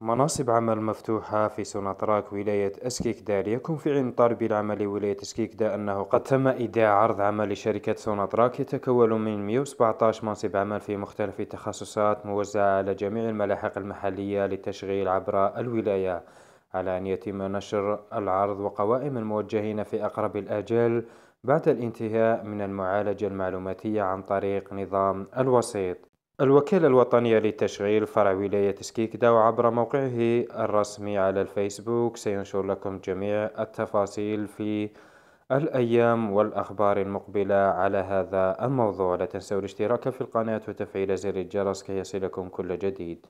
مناصب عمل مفتوحة في سوناطراك ولاية أسكيكدا ليكن في عين طالب العمل ولاية أسكيكدا أنه قد تم إيداع عرض عمل لشركة سوناطراك يتكون من 117 منصب عمل في مختلف التخصصات موزعة على جميع الملاحق المحلية للتشغيل عبر الولاية على أن يتم نشر العرض وقوائم الموجهين في أقرب الآجال بعد الانتهاء من المعالجة المعلوماتية عن طريق نظام الوسيط الوكالة الوطنية للتشغيل فرع ولاية سكيكدا وعبر موقعه الرسمي على الفيسبوك سينشر لكم جميع التفاصيل في الأيام والأخبار المقبلة على هذا الموضوع لا تنسوا الاشتراك في القناة وتفعيل زر الجرس كي يصلكم كل جديد